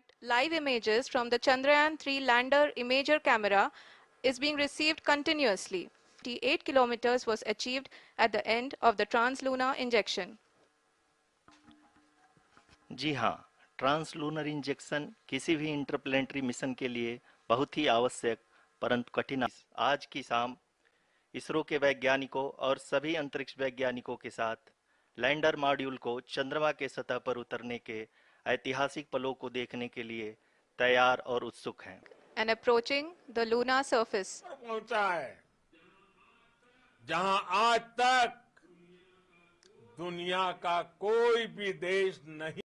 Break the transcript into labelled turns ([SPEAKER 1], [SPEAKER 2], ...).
[SPEAKER 1] that live images from the Chandrayaan 3
[SPEAKER 2] lander imager camera is being received continuously. 8 kilometers was achieved at the end of the translunar injection.
[SPEAKER 3] जी हाँ translunar injection किसी भी interplanetary mission के लिए बहुत ही आवश्यक परंतु कठिन आज की शाम इसरो के वैज्ञानिकों और सभी अंतरिक्ष वैज्ञानिकों के साथ लैंडर मॉड्यूल को चंद्रमा के सतह पर उतरने के ऐतिहासिक पलों को देखने के लिए तैयार और उत्सुक हैं
[SPEAKER 4] and approaching the lunar surface
[SPEAKER 3] पहुंचा है जहां आज तक दुनिया का कोई भी देश
[SPEAKER 1] नहीं